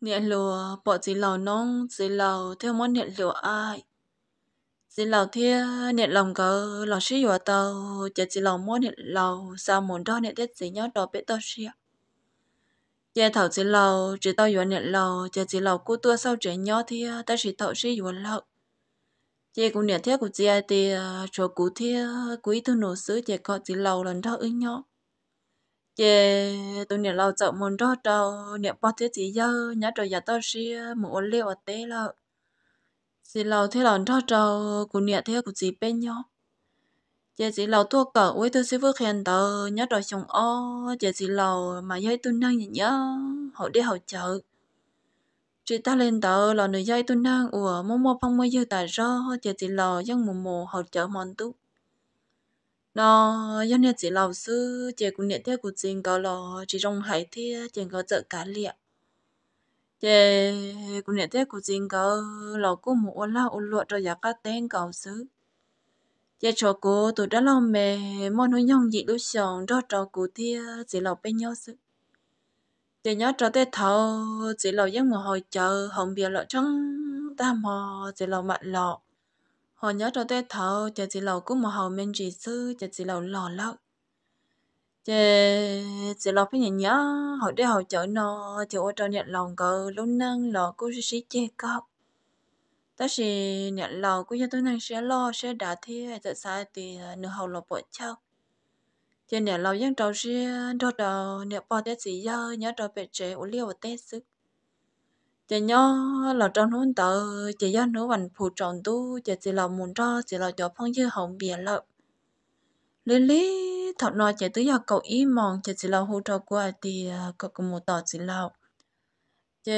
nhẹ lùa bỏ chỉ lầu nông chỉ lầu theo món nhẹ lùa ai chỉ lầu thia nhẹ lòng cờ lò sĩ vừa tàu chỉ chỉ lầu món nhẹ lầu sao muốn đó nhẹ tết gì nhớ đó biết tao xia chỉ thảo chỉ lầu chỉ tao vừa nhẹ lầu chỉ chỉ lầu cô tua sau trẻ nhớ thia ta chỉ thảo sĩ vừa lầu chị cũng nhẹ thiết của chị thì à, chỗ cũ thia quý thu nổ sứ chị có chỉ lầu lần đó ứng nhau cái tôi nhà lâu chậu muốn đó đâu nhà bao thứ gì dơ nhà trời nhà to xí mũ liệu ở tế là chỉ lâu thế là đó đâu cũng nhà thế cũng gì bên nhau giờ chỉ lâu thua cỡ với tôi sẽ vượt hẹn tờ nhớ rồi chồng ô giờ chỉ lâu mà dây tôi đang nhìn nhớ họ đi hậu chợ chị ta lên tờ là nơi dây tôi đang ủa mua mua phong mới dư tài do giờ chỉ lâu dân mù mù hậu chợ món tú nó do nên chỉ lâu sư chỉ cũng nhận theo của chính có lò chỉ trong hải thi, chỉ có trợ cá liệt chỉ cũng nhận theo của chính có lò cũng mua la ô luận cho giá cá tên cầu sư chỉ cho cô tụi đã lo mẹ món nói nhung gì lúc xong đó cho cô thi chỉ lâu bên nhau sư chỉ nhớ cho tết thầu chỉ lâu giấc mùa hồi chờ không biết lọ trong ta mò chỉ lâu mặn lọ họ nhớ cho tôi thở chả chỉ lầu cũng mà hầu mình chỉ sư chả chỉ lầu lò lợ chả chỉ lầu phải nhớ nhớ họ để họ chở nó chả ô cho nhận lòng cờ lúc năng lò cũng sẽ sĩ chê cọc ta chỉ nhận lầu cũng như tôi năng sẽ lo sẽ đã thi hay tự sai thì à, nửa hầu lò bỏ chọc chả nhận lầu dân trâu riêng cho đó nhận bỏ tết gì giờ nhớ trâu bể chế uống liều và tết sức chị nhớ là trong lúc tớ chị nhớ nếu vẫn phụ trọng tu chị chỉ là muốn cho chị là cho phong dư hồng bìa lợ lý lý thật nói chị tứ giờ cậu ý mong chị chỉ là hỗ trợ qua thì à, cậu cũng một tờ chị là chị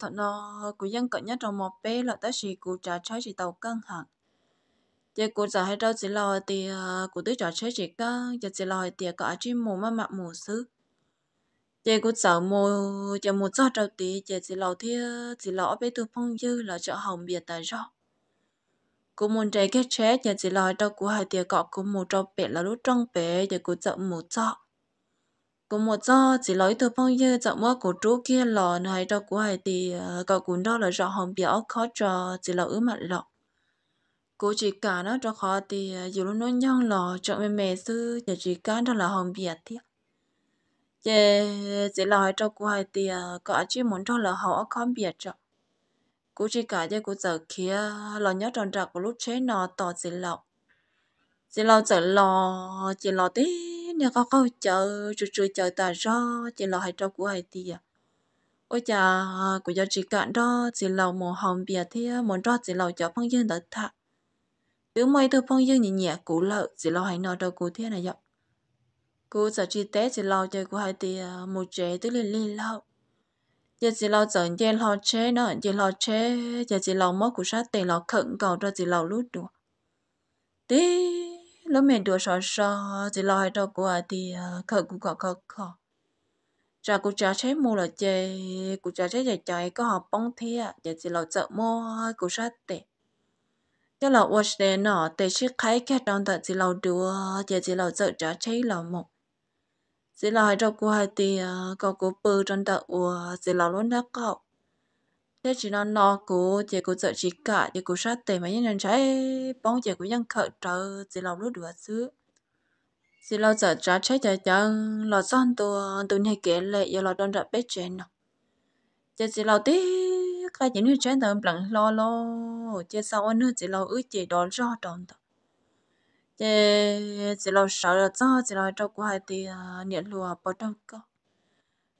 thật nói của dân cận nhất trong một bé là tới chị cụ trả trái chị tàu cân hẳn chị cụ trả hai trâu chị lo thì à, cụ tứ trả trái chị cân chị chỉ lo thì cậu chỉ mù mà mặc mù sức chị cũng sợ mua chị mua cho trâu tí chị chỉ lâu thì chỉ lâu bé tôi phong dư là cho hồng biệt tại do cũng muốn chạy cái trẻ chị chỉ lâu đâu của hai tiệc cọ cũng mua trâu bé là lúc trong bé chị cũng sợ mua cho cũng mua cho chỉ lấy tôi phong dư sợ mua của chú kia lò này đâu của hai tiệc ờ, cọ cũng đó là cho hồng biệt khó cho chỉ lâu ứ mặt lọ cô chỉ cả nó cho khó thì dù nó nhon lò cho mẹ mẹ sư chị chỉ cả đó là hồng biệt thiệt chế chế lo cho cô hay thì ờ, có chỉ muốn cho là họ không biết cho cô chỉ cả cho cô giờ kia lo nhớ tròn trạc của lúc chế nó tỏ chế lo chế lo giờ lo chế lo tí nhà có câu chờ chú chú chờ ta ra chế lo hay cho cô hay thì ờ. ôi chà của giờ chỉ cả đó chế lo ờ, muốn hồng biệt thế muốn cho chế lo cho phong dương đỡ thà đứa mày thôi phong dương nhẹ nhẹ cũ lợ chế lo hay nó đâu cô thế này vậy cô giờ chi tế chỉ lo chơi của hai tỷ một chế tức liền liền lâu giờ chỉ lo dẫn chơi lo chế nó giờ lo chế giờ chỉ lo mất của sát tiền lo khẩn cầu cho chỉ lo lút được tí lúc mình đùa sò sợ chỉ lo hai đâu của ai thì ờ, khẩn cũng khó khó khó cha cụ cha chế mua là chê cụ cha chế chạy chạy có học bóng thia giờ chỉ lo chợ mua của sát tiền giờ lo watch để nọ để chiếc khay cái đòn thật chỉ lo đùa giờ chỉ lo chợ cha chế lo một sẽ là hai trâu của hai thì ờ, cậu cố bơ trong đầu của sẽ là luôn đã cậu thế chỉ nó nó cố chỉ cố sợ chỉ cả chỉ cố sát tệ mà những lần trái bóng chỉ cố nhân khở trợ sẽ là luôn được xứ sẽ là sợ trả trái trả chân là son tôi tôi này kể lệ giờ là đơn ra bếp trên nào chỉ sẽ là tí cái chỉ như trên tầm lặng lo lo chỉ sau nữa chỉ là ước chỉ đón rõ trong đó thế chỉ lo sợ là cho chỉ lo trong của hai thì à, nhận lùa bỏ trong cơ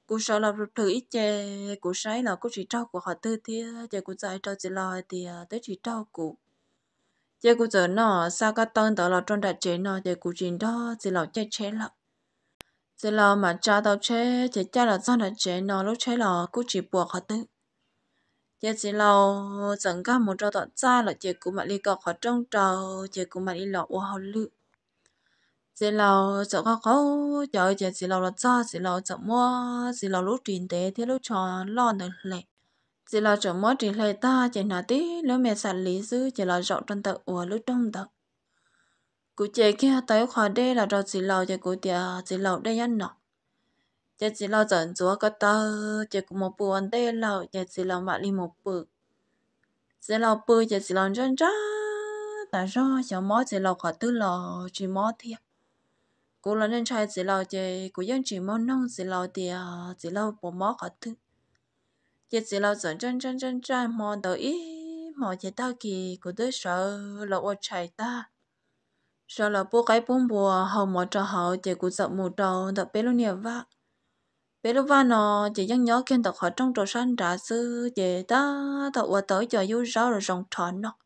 cú sợ là rụt thử ít chè cú sấy là cú chỉ trâu của họ tư thì chè cú dạy cho chỉ lo thì à, tới chỉ trâu cú chè cú giờ nó sao có tên đó là trong đại chế nó chè cú chỉ đó chỉ lo chè chế lắm chỉ lo mà cha tao chế chè cha là trong đại chế nó lúc chế là cú chỉ buộc họ tư giờ chỉ lâu chẳng có một trâu tọt ra là chỉ cũng mà đi cọ khó trong trâu chỉ cũng mà đi lọ ô hào lự chỉ lâu chẳng có khó giờ giờ chỉ lâu là ra chỉ lâu chẳng mua chỉ lâu lúc tiền tế thì lúc cho lo được lệ chỉ là chỗ mỗi chỉ lời ta chỉ nói tí nếu mẹ sản lý dư chỉ là rộng trong tờ ủa lúc trong tờ cụ chế kia tới khỏi đây là rồi chỉ lâu chỉ cụ tiệt chỉ lâu đây ăn nọ giờ chỉ lo dần chúa có tơ giờ cũng một buồn tê lo giờ chỉ lo mà đi một bự giờ lo bự giờ chỉ lo chân chân ta rõ giờ mó chỉ lo khỏi tư lo chỉ mó thiệt cô là nên trai chỉ lo chơi cô dân chỉ món nông chỉ lo thì chỉ lo bỏ mó khỏi tư giờ chỉ lo dần chân chân chân chân mò đầu ý mò chỉ tao kì cô đứa sợ lo ở chạy ta sợ là bố cái bún bùa hầu mò cho hậu chỉ cô sợ mù đầu đập bé luôn nhiều vác bé lúc vào nó chỉ nhắc nhớ kiến tập họ trong trò san trả sư chỉ ta tập qua tới cho yêu rau rồi rồng tròn nó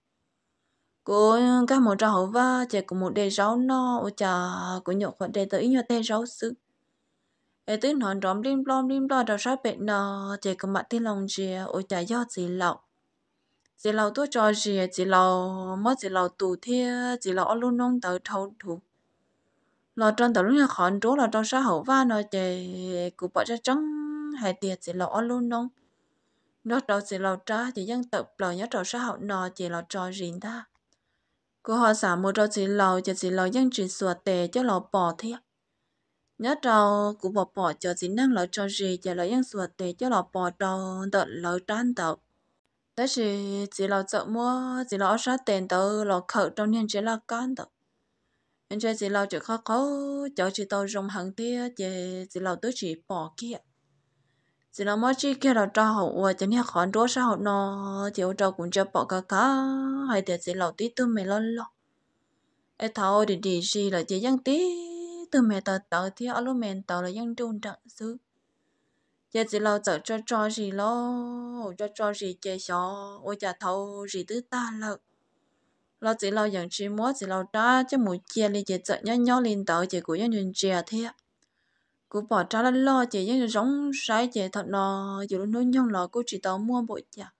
cô các một trò hậu va chỉ có một đề rau nó ô chà của nhậu khoản đề tới nhớ tê rau sư ấy tin hòn rõm lim lom lim lo đầu sát bệnh nó chỉ có mặt tin lòng gì ô chà do gì lậu chỉ lậu tôi cho gì chỉ lậu mất chỉ lậu tù thia chỉ lậu luôn nông tới thâu thủ lo tròn tàu lúc nào khó chỗ lo tròn sao hậu va nó chè cụ bỏ ra trắng hai tiệt chỉ lo luôn nong nó đầu chỉ lo trả thì dân tập lo nhớ trò sao hậu nó chỉ lo trò riêng ta cô họ xả một trò chỉ lo chỉ chỉ lo dân chỉ sửa tề cho lo bỏ thế nhớ trò cụ bỏ bỏ cho chỉ năng lo trò gì chỉ lo dân sửa tề cho lo bỏ trò tận lo trán tàu đó chỉ chỉ lo chợ mua chỉ lo sát tiền tàu lo khẩu trong nhân chỉ là con tàu nên cho chị lâu chỉ khó khó cho chị tao rong hàng tía chị chị lâu tới chị bỏ kia chị lâu mới chỉ kia là cho hậu qua cho nha khó đố sao hậu nó chị hậu cho cũng cho bỏ cả cả hay để chị lâu tí tư mày lo lo ai thao thì đi gì là chị dân tí tư mày tao tao thì ở lúc mày tao là dân trung trạng sư giờ chị lâu chở cho cho gì lo cho cho gì chị xó ôi chả thâu gì tứ ta lợn lo chỉ lo những chi mua chỉ lo đó chứ mũi chia li chỉ chợ nhau nhau liên tàu chỉ của nhân dân chia thế cú bỏ trả lên lo chỉ nhân giống sai chỉ thật nó dù luôn nói nhau lo cú chỉ tàu mua bộ chả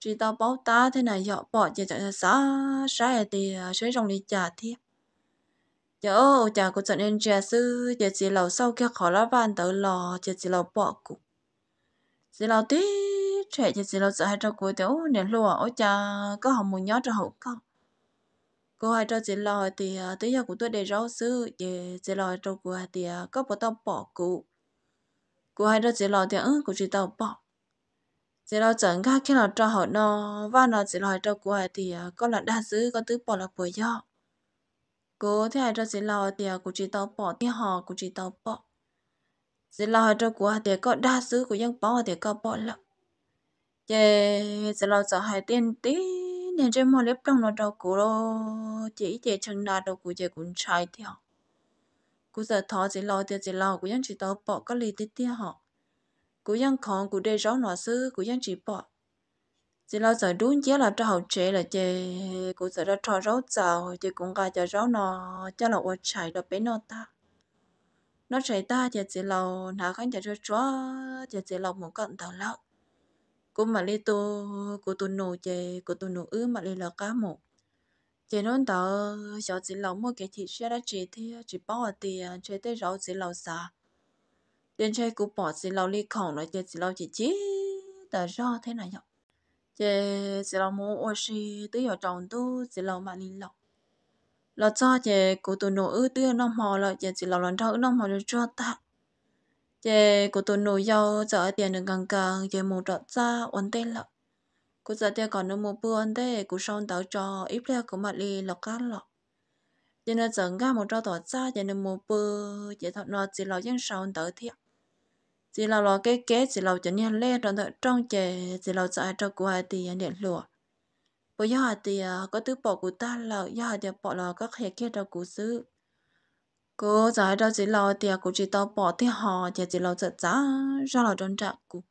chỉ tao báo ta thế này họ bỏ chỉ chợ xã sai thì sẽ à, trong đi chả thế ô chả của trận nhân chia sư chỉ chỉ lo sau kia khỏi lá van tàu lo chỉ chỉ lo bỏ cú chỉ lo tiếc trẻ chỉ chỉ lâu sợ hai trâu cuối tiểu nè lùa ở cha có hồng mùi nhó cho hậu con cô hai trâu chỉ lâu thì à, tới giờ của tôi để rau sư chỉ chỉ lo trâu của thì à, có bỏ tao bỏ cụ cô hai trâu chỉ lâu thì ừ cũng chỉ tao bỏ chỉ lo chẳng khác khi nào cho hậu nó và nó chỉ lâu hai trâu của thì à, có là đa xứ có thứ bỏ là bồi do cô thế hai trâu chỉ lâu thì cũng chỉ tao bỏ thì họ cũng chỉ tao bỏ chỉ lo hai trâu của thì có đa xứ của dân bỏ thì có bỏ lắm chị giờ lo sợ hai tiền tí nên trên mọi lớp trong nó đầu cũ lo chỉ chị chân nào đầu cũ chị cũng sai theo cú giờ thọ chỉ lo thì chỉ lo cũng vẫn chỉ tao bỏ cái lì tí tí họ cũng vẫn còn cũng để rõ nọ sư cũng vẫn chỉ bỏ Chỉ lo sợ đúng chứ là cho hậu trẻ là chị cũng sợ ra trò rốt giàu chị cũng gai cho rốt nọ cho là quạt chạy được bé nó ta nó chạy ta chỉ chỉ lo nào không chỉ cho chó chỉ chỉ lo một cận thằng lâu cũng mà lấy tô của tôi nổ chè của tôi nổ ứ mà lấy là cá mổ chè nó tờ cho chỉ lòng mua cái thịt xe đã chỉ thế chỉ bỏ tiền chơi tới rau chỉ lòng xa tiền chơi cũng bỏ chỉ lòng ly khổng nó chè chỉ lòng chỉ chỉ tờ rau thế này nhở chè chỉ lòng mua ô xì tới giờ trồng tu chỉ lòng mà ly lọc là cho chè của tôi nổ ứ tươi nó mò là chè chỉ lòng lần sau nó mò được cho ta giờ cô tôi nổi dâu giờ tiền được gần gần giờ một trọt ra ổn định lọ cô giờ tiền còn nó một bữa ổn định, cô xong tạo cho ít lẽ của mặt đi lọc cá lọ giờ nó giờ ra một trọt tỏ ra giờ nó một bữa giờ thọ nó chỉ lo dân sau tới thiệt chỉ là lo cái kế chỉ là chỉnh hiện lê trong thời trong chè chỉ là giải cho của thì anh điện lụa bây giờ thì à, có thứ bỏ của ta là giờ thì bỏ là các hệ kia trong của xứ cô giải đó chỉ lo tiệc của chị tao bỏ thì họ chỉ chỉ lo giật giá ra lo trốn trạc cô,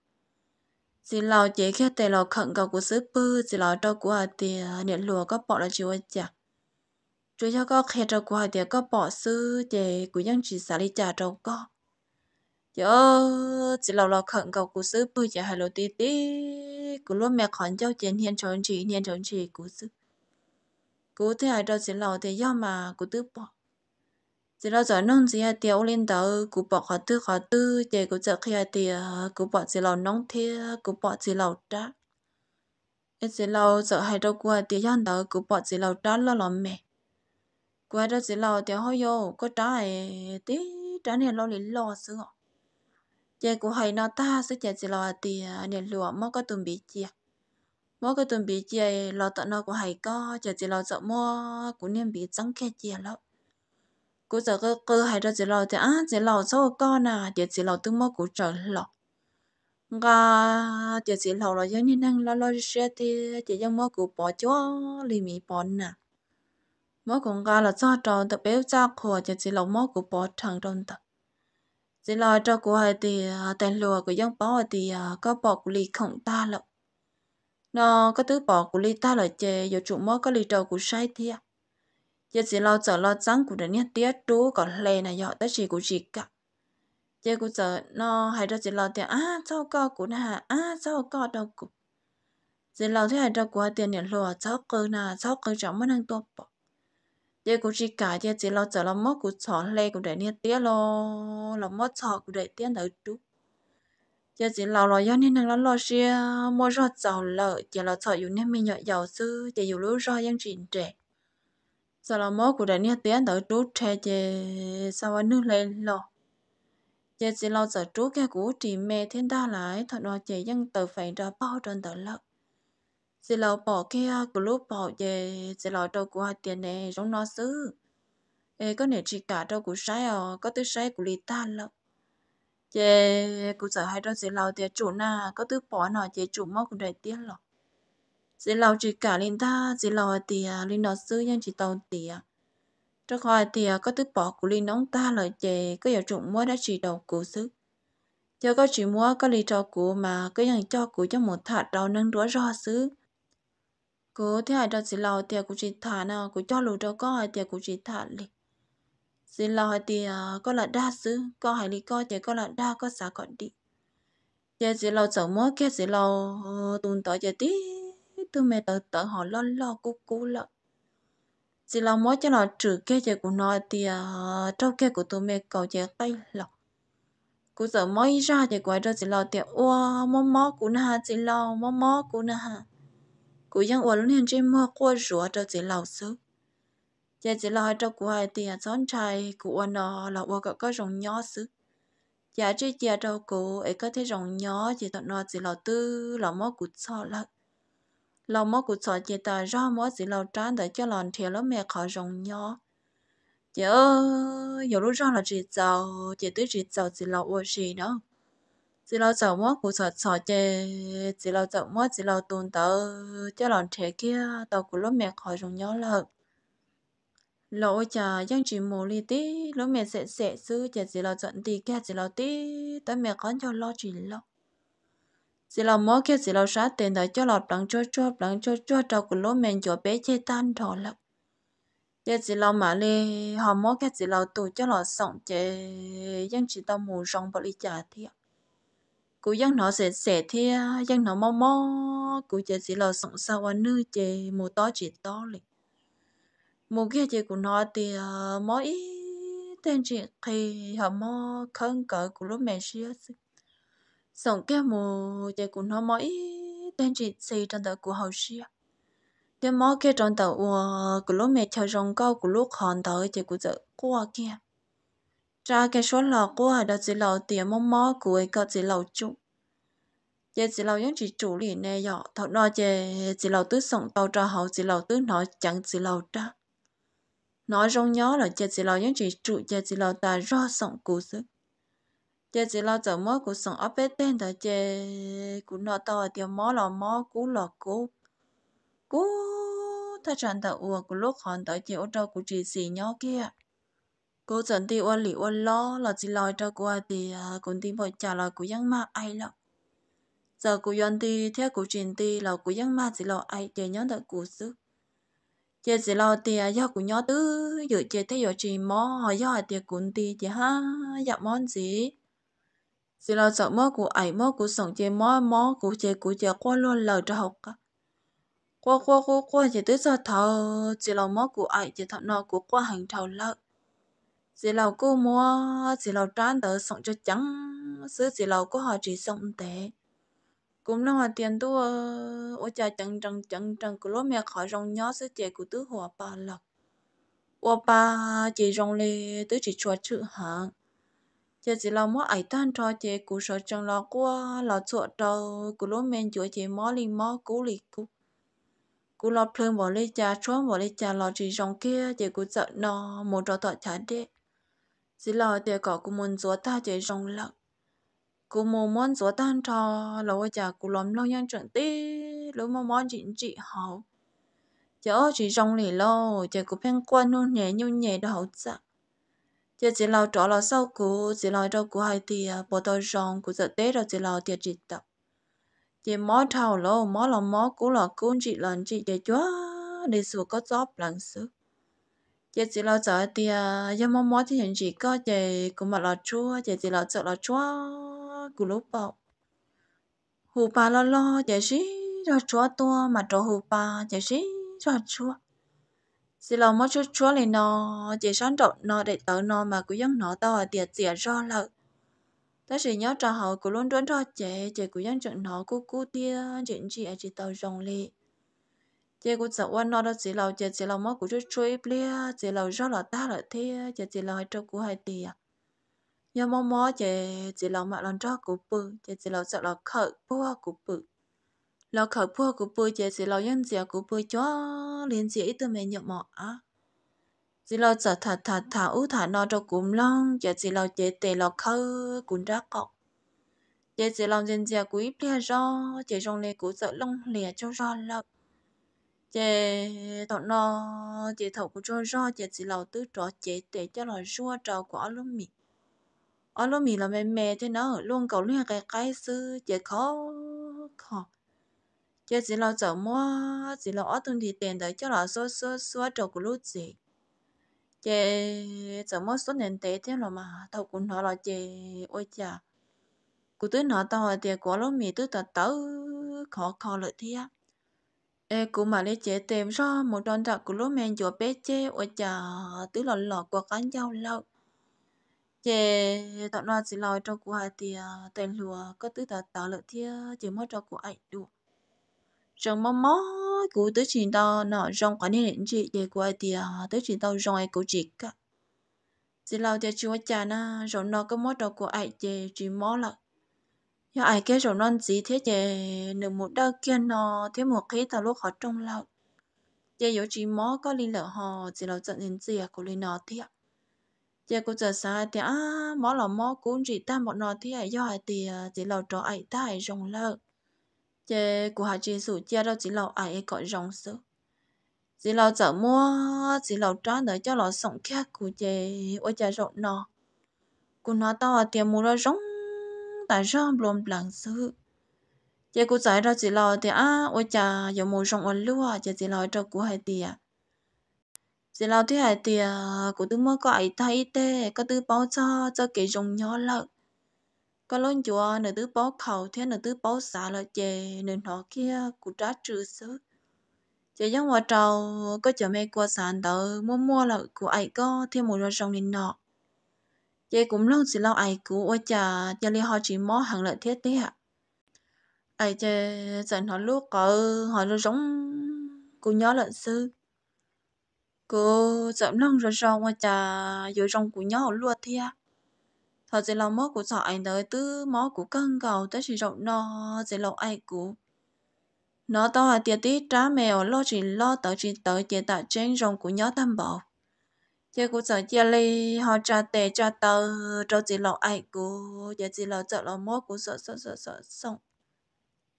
chỉ lo chỉ khi tề lo khẩn cầu của sứ bư chỉ lo cho của à tiệc nhận lùa có bỏ là chịu ấy chả chú cho có khi cho của à tiệc có bỏ sư chỉ của dân chỉ xả đi trả trâu có giờ chỉ lo lo khẩn cầu của sứ bư chỉ hai lo tí tí của luôn mẹ khẩn cho chiến hiện trốn chỉ hiện trốn chỉ của sứ cô thấy ai đâu chỉ lo thế do mà của tứ bỏ chỉ là giờ nông gì hạt tiêu lên đầu, cú bỏ khó tư khó tư chỉ cú chợ khi hạt tiêu cú bỏ chỉ là nông thế cú bỏ chỉ là trả ít chỉ lo giờ hai đâu cua tiêu dân đó cú bỏ chỉ là trả là làm mẹ cua đó chỉ là tiêu hơi vô có trả ấy tí trả này lo liền lo sướng chị cũng hay nó ta sẽ chị chỉ là thì này lụa mua cái tôm bị chia mua cái tôm bị chia lo tận nó cũng hay co, chỉ chỉ là sợ mua cũng nên bị trắng khe chia lắm cô giờ cơ cơ hay ra chỉ lò thì á chỉ lò số con à chỉ chỉ lò tương mơ của trở lọ ga chỉ chỉ lò là giống như năng lo lo xe thì chỉ giống mơ của bỏ chúa lì mì bỏ nè mơ của ga là do tròn tập béo ra khổ chỉ chỉ lò mơ của bỏ thằng tròn tập chỉ lò cho của hay thì à, tên lùa của giống bỏ thì à, có bỏ của lì không ta lọ nó có tứ bỏ của lì ta là chè giờ chủ mơ có lì trâu của sai thiệt giờ chỉ lo chờ lo trắng của đến nhất tiết tú còn lề này họ tới chỉ của chị cả giờ của chờ nó hay đó chỉ lo tiền à cháu co của nà à cháu co đâu cũng giờ lo thế hay đó của tiền nhận lùa cháu cơ nà cháu cơ chẳng mất ăn tốt bỏ giờ của chị cả giờ chỉ lo chờ lo mất của chó lề của đến nhất tiết lo lo mất chó của đến tiết tới tú giờ chỉ lo lo do nên là lo xia mua rót dầu lợ giờ lo chó dùng nên mình nhọ dầu sư giờ dùng lúa rót dân trình trẻ sau là mốt của đại niên tiến tới trú che trẻ sau anh nước lên lò chè chỉ lo giờ trú kia của chị mê thiên đa lại thật nói chè dân tờ phải ra bao trần tờ lợn chỉ lo bỏ kia của lúc bỏ về, chỉ lo đâu của tiền này giống nó xứ ê có nể chỉ cả đâu của sai ờ có tư sai của lì ta lợn chè của sợ hai đâu chỉ lo tiền chủ na có tư bỏ nọ chè chủ mốt của đại tiến lợn chỉ lâu chỉ cả linh ta chỉ lâu thì à, linh nó xứ nhân chỉ tàu à. thì trước khỏi thì có thứ bỏ của linh nóng ta lời chè có giờ trụng mua đã chỉ đầu của xứ giờ có chỉ mua có lý cho của mà cứ nhận cho của cho một thả đầu nâng đũa ro xứ cố thế hai đó chỉ lâu thì cũng chỉ thả nào cũng cho lù cho có thì cũng chỉ thả liền xin lỗi thì à, có là đa xứ có hai lý có thì có là đa có xã còn đi giờ chỉ lâu chở mua kia chỉ lâu ờ, tuần tới giờ tí từ mẹ tớ tớ họ lo lo cú cú lợ chỉ là mỗi cho nó trừ cái chơi của nó thì ờ, trong cái của tụi mẹ cầu chơi tay lọc cú giờ mỗi ra thì quay ra chỉ là thì ô mó mó cú na chỉ là mó mó cú na cú dân ô luôn hiện trên mơ qua rùa cho chỉ là sớm giờ chỉ là cho cú hai thì son à, trai cú nó là ô có có rồng nhỏ sớm giờ chỉ giờ cho cú ấy có thể rồng nhỏ chỉ tận nó chỉ là tư là mó cú cho lắm lò mò cụ sọ chị ta ra mò gì lò trán để cho lòn thiệt lắm mẹ khó rong nho chị ơi giờ lúc ra là chị giàu chị tới chị giàu chị lò ô gì đó chị lò giàu mò cụ sọ sọ chị chị lò giàu mò chị lò tuôn tớ cho lòn thiệt kia tàu cụ lắm mẹ khó rồng nho lợn lỗ chả dân chỉ mù li tí lỗ mẹ sẽ sẽ sư chả chỉ lo giận tí kia chỉ lo tí tao mẹ con cho lo chỉ lo chỉ là mỗi khi chỉ là sát tiền đã cho lọt đằng cho cho đằng cho cho trâu của lỗ men cho bé chơi tan thò lộc giờ chỉ là mà lê họ mỗi khi chỉ là tụ cho lọt sống chơi dân chỉ tao mù rong bỏ đi trả thiệt cụ dân nó sẽ sẽ thiệt dân nó mò mò cụ giờ chỉ là sống sao anh nữ chơi mù to chỉ to liền mù kia chơi của nó thì ờ, mỗi tên chuyện thì họ mò khấn cỡ của lỗ men xí sống cái mù giờ cũng nó mỗi tên chỉ xây trong tờ của hậu sĩ Để mỗi cái trong tờ của của lúc mẹ chờ rong cao của lúc hòn tờ thì của giờ qua kia cha cái số lò qua đó chỉ lò tiền mong mò của ấy có chỉ lò chung giờ chỉ lò những chỉ chủ liền nè dọ thọ nó giờ chỉ lò tứ sống tàu cho hậu chỉ lò tứ nói chẳng chỉ lò ra nói rong nhớ là giờ chỉ lò những chỉ chủ giờ chỉ lò ta rõ sống cố sức giờ chỉ lo giờ mỗi cuộc sống ở bên tên đó giờ cũng nọ tàu thì mỗi là mỗi cú là cú cú ta chẳng tàu ua của lúc hòn tới chỉ ô tô của chị xì nhau kia cô chẳng thì ua lì ua lo là chỉ lo cho cô thì à, cũng tin bỏ trả lời của dân ma ai lắm giờ của dân thì theo của chuyện thì là của dân ma chỉ lo ai để nhớ được của sức giờ chỉ lo thì à, do của nhớ tư dự chế theo giờ chỉ mò họ do thì cũng thì chỉ ha dạ món gì Dì lo sợ mơ của ấy mơ của sống chê mơ mơ của chê của chê qua luôn lời cho học cả. Qua qua qua qua chê tới giờ thờ, chỉ lo mơ của ấy chê thập nọ của qua hành thầu lợi. chỉ lo cô mua, chỉ lo trán tớ sống cho trắng, sứ chỉ lo của họ chỉ sống tệ. Cũng nó hòa tiền tu, ô cha chẳng chẳng chẳng chẳng của lúa mẹ khỏi rong nhó sứ chê của tứ hòa bà lộc. Ô bà chỉ rong lê tứ chỉ chua chữ hạng giờ chỉ là mỗi ai tan cho chị cụ sợ chồng lo qua lo chỗ đâu, cú lúc men chỗ chị mò li mò cú li cú cụ lo phơi bỏ lấy cha trốn vào lấy cha lo chỉ trong kia chị cú sợ nó một trò tọt chán đi chỉ là chị có cú muốn chúa ta chị trong lợn cú muốn muốn chúa tan cho là vợ cha cú làm lo nhân chuyện tí lúc mà món chị chị hậu chớ chỉ trong này lo chị cú phèn quan luôn nhẹ như nhẹ đầu chặt giờ chỉ lo trọ lo sau cú chỉ lo cho cú hai thì bộ tôi rong cú giờ tết rồi chỉ lo tiệt chỉ tập chỉ mó thầu lo mó lo mó cú lo cú chỉ lần chỉ để chúa để sửa có job lần sức giờ chỉ lo giờ thì giờ mó mó thì hiện chỉ có giờ cũng mà lo chúa giờ chỉ lo sợ lo chúa cú lúc bọc hù ba lo lo giờ xí lo chúa to mà trọ hù ba giờ xí lo chúa xí lâu mất chút chúa lên nó chỉ sáng trọng nó để tớ nó mà cứ giống nó tao tiệt tiệt rõ lợ ta sẽ nhớ cho họ cứ luôn đoán cho chế chế cứ giống chuyện nó cứ cứ tia chuyện gì chỉ tao rồng lì chế cứ sợ quan nó đó chỉ lâu chế chỉ lâu mất của chút chúa ít lia chỉ lâu rõ là ta là thế chế chỉ lâu hai trâu của hai tia à. nhớ mò mò chế chỉ lâu mà lần cho của bự chế chỉ lâu sợ là khởi bùa của bự lo khởi phua của bùi chế chỉ lo nhân dìa của bùi cho liền dìa ít từ mẹ nhậm mọ á chỉ lo sợ thả thả thả ú thả nó cho cúm long chế chỉ lo chế tề lo khơ cún ra cọc chế chỉ lo liền dìa của ít lia do chế trong lê của sợ long lìa cho do lợp, chế thọ nó chế thọ của cho do chế chỉ lo tứ trò chế tề cho lo rua trò của lông mì ở lông mì là mẹ mẹ thế nó luôn cầu luôn cái cái sư chế khó khó cho chỉ lo chở mua chỉ lo ở tuần thì tiền đấy cho là số số số trâu cái lúc gì chứ chở mua số nền tế thế rồi mà tao cũng nói là chứ ôi chà cụ tôi nói tao thì của lúc mì tôi tao tớ khó khó lợi thế á ê cụ mà lấy chế tìm ra một đòn trạc của lúc mình chỗ bé chế ôi chà tôi lọt lọt qua cánh nhau lâu chế tao nói chỉ lo cho cụ hai tiền tên lùa có tôi tao tớ lợi thế chỉ mua cho cụ ảnh được trong mò mò cú tới chỉ tao nọ rong quả nên chị để qua thì à, tới chỉ tao rong ai cú chị cả chị lâu thì chú cha na rồi nó có mót đầu của ai chị chỉ mò là do ai cái rồi non gì thế chị nửa một đau kia nó thế một khi tao lúc họ trong lâu chị yếu chị mò có liên lạc họ chỉ lâu dẫn đến gì à của liên nó thiệt chị cũng giờ xa thì à mò là mò cũng chị ta một nó thì ai do ai thì à, chỉ lâu trò ai ta ai rong lâu chế của họ chỉ sủ chia đâu chỉ lâu ai có rong sợ chỉ lâu chở mua chỉ lâu trả nữa cho lò sống khác của chế ở chợ rộn nọ của nó tao tiền mua ra rong tại sao luôn lặng sự chế của giải ra chỉ lâu thì à ở chợ giờ mua rong ăn lúa chế chỉ lâu cho của hai tiền chỉ lâu thì hai tiền của tôi mới có ai thấy thế có tôi bao cho cho cái rong nhỏ lợn có lon chùa nửa thứ báo khẩu thế nửa thứ báo xả là chè nửa nọ kia cụ trá trừ sứ chè giống hoa trầu có chợ mê qua sàn tờ mua mua là của ai có thêm một rồi sông nên nọ chè cũng lâu chỉ lâu ai cụ ôi chà chè li họ chỉ mó hàng lợi thiết đấy ạ ấy chè dần họ lúc cỡ họ rồi giống cụ nhớ lợn sư cô dậm lông rồi rong ôi chà rồi rong cụ nhớ họ luôn thế ạ họ chỉ lòng mó của sợ anh tới tư mó của cân cầu tới chỉ rộng nó chỉ lòng ai của nó to là tiết tí trá mèo lo chỉ lo tới chỉ tới chỉ tạ trên rồng của nhó tam bộ chơi của sợ chia ly họ trả tệ trả tờ rồi chỉ lòng ai của giờ chỉ lòng sợ lòng mó của sợ sợ sợ sợ xong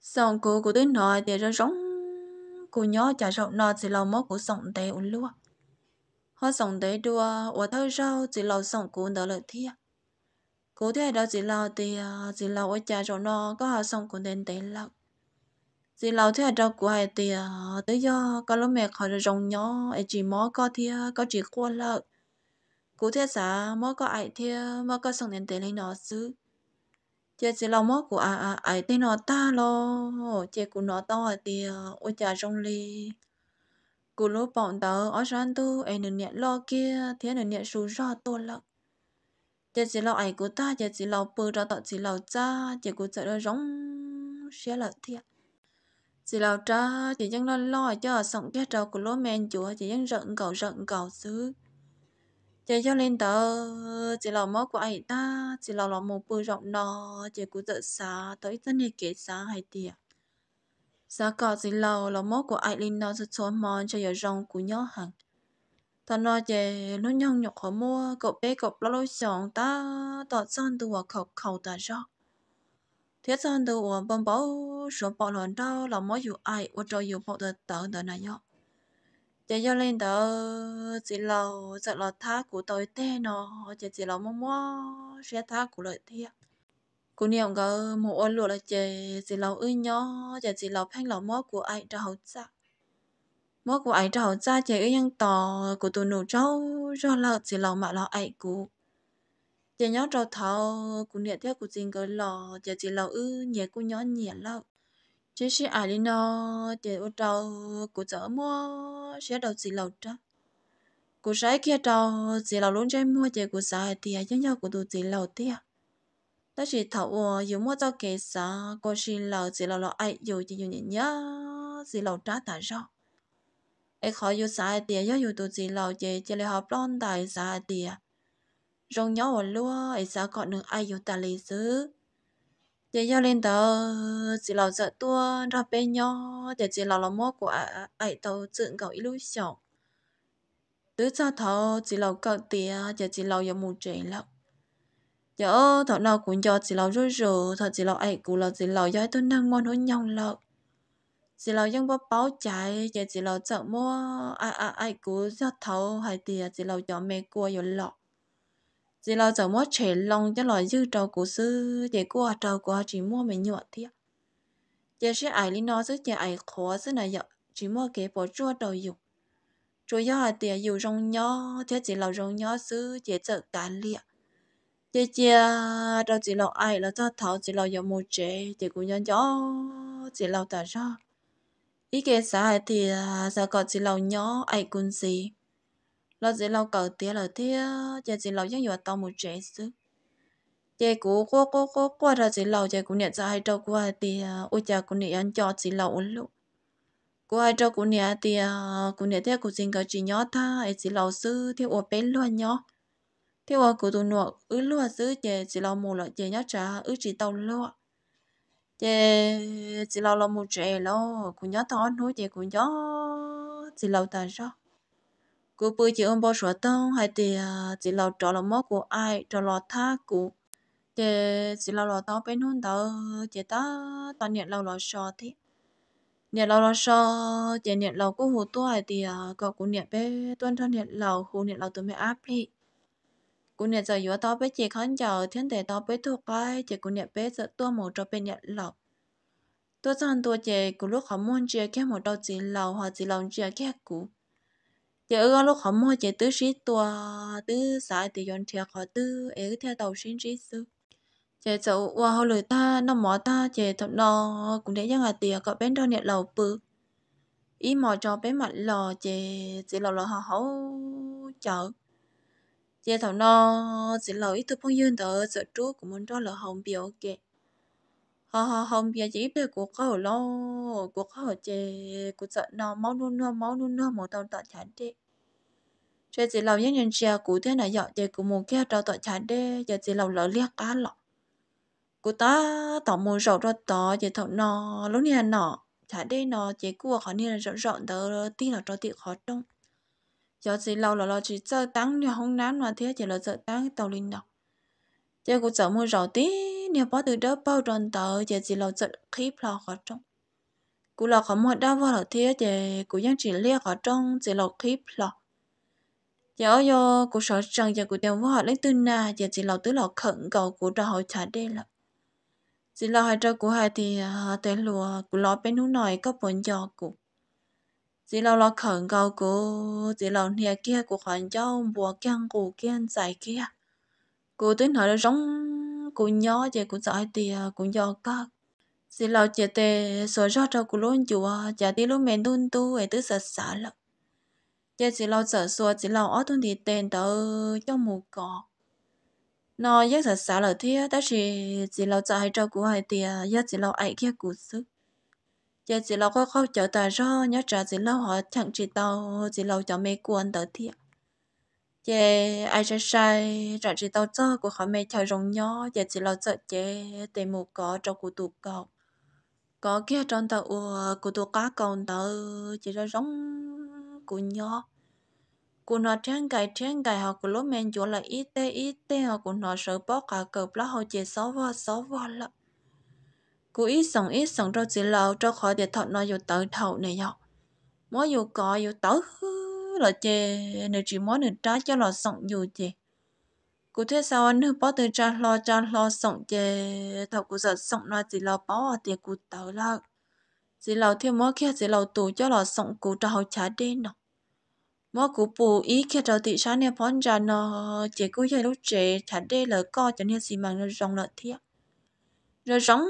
xong của của đến nói thì ra rống của nhó trả rộng nó chỉ lòng mó của sống tế ổn luôn họ sống tế đua và thơ rau chỉ lòng sống của đó là thiệt cụ thể đó chỉ là thì à, chỉ là ở nhà rồi nó có học xong cũng đến đấy là chỉ là thế đó của hai thì à, tới giờ có lúc mẹ khỏi rồng nhỏ ấy chỉ mó có thì có chỉ qua là cụ thể xã mó có ai thì mó có xong đến đấy lấy nó xứ chỉ chỉ là mó của à, à ai thì nó ta lo chỉ của nó to thì ở nhà rồng li cụ lúc bọn tớ ở sáng tu ấy nửa nhận lo kia thế nửa nhận số ra tôi lận giờ chỉ lâu ai của ta giờ chỉ lâu bơ ra tao chỉ lâu cha giờ của trời đó rong sẽ là thiệt chỉ lâu cha chỉ dân lo lo cho sống cái trâu của lúa men chúa chỉ dân giận cầu giận cầu xứ chỉ cho lên tờ chỉ lâu mất của ai ta chỉ lâu là một bơ rộng nọ giờ của trời xa tới tân hệ kế xa hay tiệt xa cọ chỉ lâu là mất của ai lên nọ sẽ trốn mòn cho giờ rong của nhau hàng thằng nó về nó nhong nhọc họ mua cậu bé cậu lo lối sòng ta tọt son từ hòa khẩu khẩu ta rõ thế son từ hòa bông bố số bỏ lần đâu là mỗi dù ai ở trong dù bỏ được tớ tớ này nhở chỉ cho lên tớ chỉ là chỉ là thá của tôi tê nó chỉ chỉ là mua mua sẽ thá của lợi thiệt cô niệm cái một ôn lụa là chỉ chỉ là ư nhó chỉ chỉ là phanh là mua của ai cho hậu sắc mỗi của ấy trâu cha chạy cái nhân tò của tụi nụ cháu cho lợt chỉ lòng mà lo ấy cũ chạy nhớ trâu thầu của nhiệt theo của chính cái lò chạy chỉ lòng ư nhẹ của nhớ nhẹ lâu, chứ sẽ ai đi nó chạy ô trâu của chợ mua sẽ đầu chỉ lòng trâu của sai kia trâu chỉ lòng luôn chạy mua chạy của sai thì ấy nhớ của tụi chỉ lòng tiếc ta chỉ thầu ô dù mua cho kệ sa cô chỉ lòng chỉ lòng lo ấy dù chỉ dù nhẹ nhớ chỉ lòng trả tại sao ai Ich habe ja seit dir, ja, du sie lau je, je le họ lon dai seit dir. Rong nhỏ ở lúa, ấy sao còn được ai yêu ta lý dứ. Chị yêu lên tờ, chỉ lão sợ tua, ra bên nhỏ, để chỉ lão là mô của ai tàu dựng cầu illusion. Tứ cho thọ, chỉ lão cậu tìa, để chỉ lão yêu mù trẻ lọc. Giờ thọ nào cũng cho chỉ lão rối rủ, thọ chỉ lão ai cũng là chỉ lão yêu tôi năng môn hôn nhau lọc chỉ là những bó báo cháy chỉ chỉ là chợ mua ai ai ai cú ra thấu hay thì chỉ là cho mẹ cua rồi lọ chỉ là chợ mua chè long cho lọ dư trâu cú sư chỉ cua trâu cua chỉ mua mình nhựa thiệt chỉ sẽ ai lý nó chứ chỉ ai khó chứ là giờ chỉ mua cái bỏ chua đầu dục chua gió hay thì dù rong nhó thế chỉ là rong nhó sư chỉ chợ cá liệt chị chia đâu chỉ lo ai là cho thảo chỉ lo giờ mua chế chỉ cũng nhớ gió chỉ lo ta ra ý kia xã thì xã à, có chỉ lâu nhỏ ai cũng gì lo chỉ lâu cầu tía là thế giờ chỉ lâu giống như tao một trẻ chứ giờ cũ có có có quá ra chỉ lâu giờ cũng nhận ra hai trâu qua thì à, ôi cha cũng nhận ăn cho chỉ lâu lúc Của hai trâu cũng nhận thì à, cũng nhận thế cũng xin cái chỉ nhỏ tha ai chỉ lâu sư thì ủa bé luôn nhỏ thì ủa cũng tụi nọ ứ luôn sư giờ chỉ lâu một là giờ nhớ trả ứ chỉ tàu luôn chè chỉ lâu lâu một trẻ lo cũng nhớ tao nuôi chè cũng nhớ chỉ lâu ta sao cô bơi chỉ ông bao sữa tông hay thì à, chỉ lâu trò là mốt của ai trò lò tha của chè chỉ lâu lò tao bên hôn đầu chè ta tao nhận lâu lò sò thế nhận lâu lò sò chè nhận lâu cũng hồ tuổi thì à, có cũng nhận bé tuân thân nhận lâu hồ nhận lâu từ mẹ áp đi cũng nhận giờ yếu tao bé chỉ khán giờ thiên thể tao bé thuộc cái chỉ cũng nhận bé giờ tua một cho bên nhận lọc tua sang tua chỉ cũng lúc khó muốn chia kia một đầu chỉ lầu hoặc chỉ lòng chia kia cũ chỉ ở lúc khó mua chỉ tứ sĩ tua tứ sai thì yon thiệt khó tứ ấy theo đầu sinh sĩ sư chỉ chỗ qua hậu lời ta nó mỏ ta chỉ thật nó cũng để cho ngài tiền có bên đâu nhận lầu bự ý mò cho bé mặt lò chỉ chỉ lầu lò họ hậu chợ giờ thằng nó chỉ lâu ít thôi phong dương tờ giờ trước cũng muốn cho là hồng biểu kệ họ họ hồng biểu chỉ biết của cậu lo của cậu chơi của sợ nó máu nôn nôn máu nôn nôn một tao tọt chán đi giờ chỉ lâu những nhân chia của thế này dọn chè của một kia tao tọt chán đi giờ chỉ lâu lỡ liếc cá lọ của ta tỏ một rậu ra tỏ giờ thằng nó lúc này nọ chả đây nó chè của họ nên là rộng rộng đó tí là cho tiệc khó trông giờ chỉ lâu là lo chỉ chơi tăng nhiều không nán mà thế chỉ là chơi tăng tàu linh đọc giờ cũng chơi mua rồi tí nhiều bỏ từ đó bao đoàn tờ giờ chỉ lâu chơi khí lo khó trong cũng là khó mua đa vào là thế giờ chỉ lia khó trong chỉ là khí lọ, giờ yo cũng sợ rằng giờ cũng đem vào lấy từ na giờ chỉ lâu tứ là khẩn cầu của đó họ trả đây là chỉ là hai trâu của hai thì tên lùa của lo bên nước này có bốn giờ cũng chỉ lâu lo khẩn cầu cô chỉ lâu nhà kia của khoản cháu bùa kiang của kiên giải kia cô tính hỏi là giống cô nhỏ chị cô giỏi thì cũng do các chỉ lâu chị tê sợ rót cho cô luôn chùa chả đi luôn mèn đun tu ấy tứ sợ sợ lắm chị chỉ lâu sợ xua chỉ lâu ở tuần thì tên tớ cho mù cỏ nó rất sợ sợ là thế đó chỉ chỉ lâu chạy cho cô hai thì rất chỉ lâu ấy kia cô sức giờ chỉ lâu có khâu chở tà rô nhớ trả chỉ lâu họ chẳng chỉ tàu chỉ lâu cho mê cuốn tới thiệt giờ ai sẽ sai trả chỉ tàu cho của họ mê chờ rồng nhỏ giờ chỉ lâu sợ chế tìm một có trong của tụ cầu có kia trong tàu ua của tụ cá còn tàu chỉ ra rong của nhỏ của nó trang cài trang cài họ của lối men chỗ là ít tê ít tê họ của nó sợ bó cả cờ lá họ chỉ sáu vào sáu vào lắm cú ít cho khỏi กูอีสองอีสองเราจีเราเราขอเดี๋ยวถอดนอยอยู่เต๋อเท่าเนี่ยยอกมออยู่ก่ออยู่เต๋อ là chê nửa chỉ món nửa trái cho lò sọng dù chê cú thế sao anh nửa bó từ cha lo cha lo sọng chê thầu cú giật sọng nó chỉ lo bó ở tiệc cụ tớ là chỉ lo thêm món kia chỉ lo tù cho lò sọng cụ trào trả đen nọ món cú bù ý kia cho thị sáng nè phón ra nó chê cú chơi lúc chê trả đi lỡ co cho nên xì mà nó rong lợ thiệt rồi rong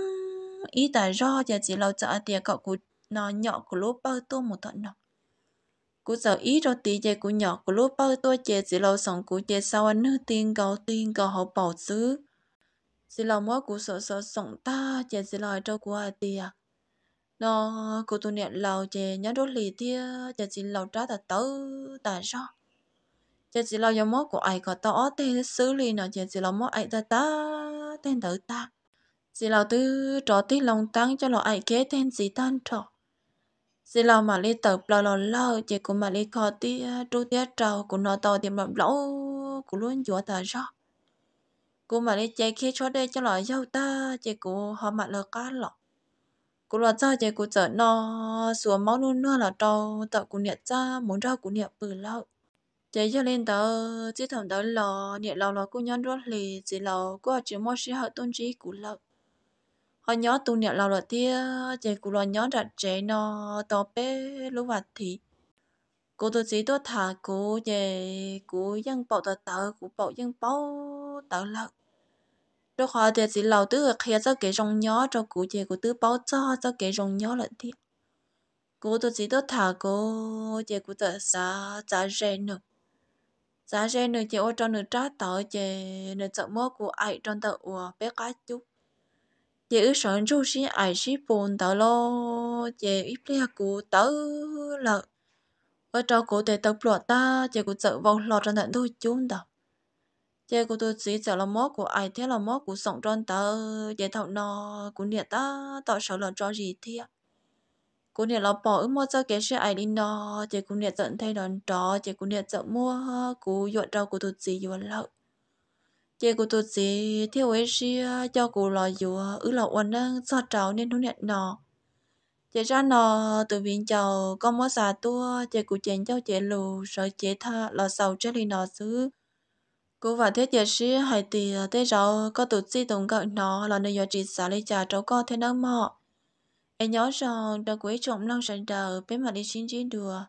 ý tại do giờ chỉ lâu chờ tiền cậu cụ nó nhỏ của lúa bao tô một tận nọ cụ sợ ý rồi tí chơi cụ nhỏ của lúa bao tô chê chỉ lâu sống cụ chê sau anh nước tiền cầu tiền cầu hậu bảo xứ chỉ lâu mỗi cụ sợ sợ sống ta chê chỉ lâu cho cụ à tiền nó cụ tụ niệm lâu chê nhớ đốt lì tia chê chỉ lâu trá ta tớ tại do chê chỉ lâu giờ mỗi cụ ai có tỏ tên xứ lì nó chê chỉ lâu mỗi ai ta ta tên tử ta dì lão tư trò tí lòng tăng cho lão ai kế tên gì tan trò dì lão mà lê tập lão lão lão chỉ cũng mà lê khó tí à, trú tí trào của nó to thì mà lão của luôn dùa tờ ra cũng mà lê chạy khi cho đây cho lão dâu ta chỉ cũng họ mà là cá lọ, cũng lo cho chạy cũng chở nó xuống máu luôn nữa là trâu tàu của nhẹ cha muốn ra của nhẹ bự lão chạy cho lên tờ chứ thầm tớ lò nhẹ lò lò cô nhân rốt lì chỉ lò cô chỉ chữ mua sĩ hậu tôn trí của lợn họ nhớ tu niệm lâu rồi thì chị cũng lo nhớ ra trẻ nó to bé lúc vật thì cô tôi chỉ tôi thả cô về cô dân bảo tờ tờ cô bảo dân bảo tờ lợn rồi họ thì chỉ lâu tư khi cho cái rong nhớ cho cô về cô tư bảo cho cho cái rong nhớ lại thì cô tôi chỉ tôi thả cô về cô tờ xa giá rẻ nữa giá rẻ nữa chị ô cho nữa trá tờ về nữa chợ mua cô ai trong tờ ủa bé cá chút giờ ước sống chú sĩ ai sĩ bồn tao lo giờ ít lấy hạt cú tớ là ở trò cổ để tập lọt ta giờ cũng sợ vào lọt trong thận thôi chúng đâu giờ cũng tôi chỉ sợ là mốt của ai thế là mốt của sống tròn tớ giờ thảo nò cũng nhiệt ta tao sợ là cho gì thế cũng nhiệt là bỏ ước mua cho cái xe ai đi nò, giờ cũng nhiệt giận thay đòn trò giờ cũng nhiệt giận mua cú dọn trâu của tôi chỉ dọn lợn chị của tôi chị theo ấy sẽ cho cô lo dù ứ là uốn nâng sao trào nên nó nhận nọ chị ra nọ từ viện chầu có mới xà tua chị của chị cho chị lù sợ chị tha lo sầu chết đi nọ xứ cô và thế chị sĩ hay thì à, thế rồi có tụt si tổng cộng nó là nơi do chị xả lấy trà cháu con thế nó mọ em nhớ rằng đã cuối trộm long sành đời bên mặt đi xin chỉ đùa